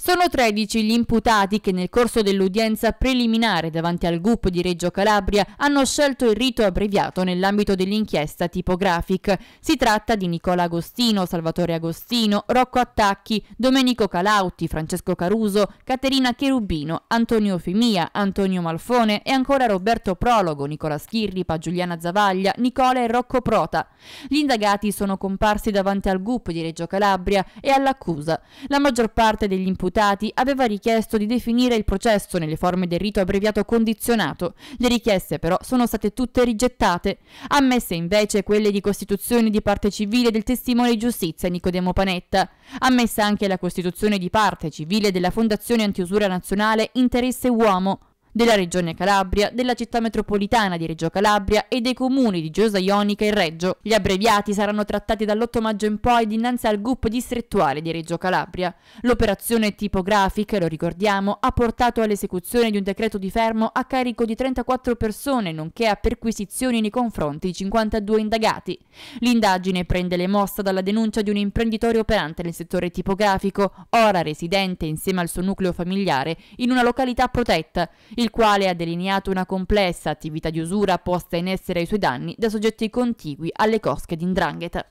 Sono 13 gli imputati che nel corso dell'udienza preliminare davanti al GUP di Reggio Calabria hanno scelto il rito abbreviato nell'ambito dell'inchiesta tipografic. Si tratta di Nicola Agostino, Salvatore Agostino, Rocco Attacchi, Domenico Calauti, Francesco Caruso, Caterina Cherubino, Antonio Femia, Antonio Malfone e ancora Roberto Prologo, Nicola Schirripa, Giuliana Zavaglia, Nicola e Rocco Prota. Gli indagati sono comparsi davanti al GUP di Reggio Calabria e all'accusa. La maggior parte degli imputati imputati aveva richiesto di definire il processo nelle forme del rito abbreviato condizionato. Le richieste però sono state tutte rigettate, ammesse invece quelle di costituzione di parte civile del testimone di giustizia Nicodemo Panetta, ammessa anche la costituzione di parte civile della Fondazione Antiusura Nazionale Interesse Uomo, della regione Calabria, della città metropolitana di Reggio Calabria e dei comuni di Giosa Ionica e Reggio. Gli abbreviati saranno trattati dall'8 maggio in poi dinanzi al GUP distrettuale di Reggio Calabria. L'operazione tipografica, lo ricordiamo, ha portato all'esecuzione di un decreto di fermo a carico di 34 persone, nonché a perquisizioni nei confronti di 52 indagati. L'indagine prende le mossa dalla denuncia di un imprenditore operante nel settore tipografico, ora residente insieme al suo nucleo familiare in una località protetta il quale ha delineato una complessa attività di usura posta in essere ai suoi danni da soggetti contigui alle cosche di Ndrangheta.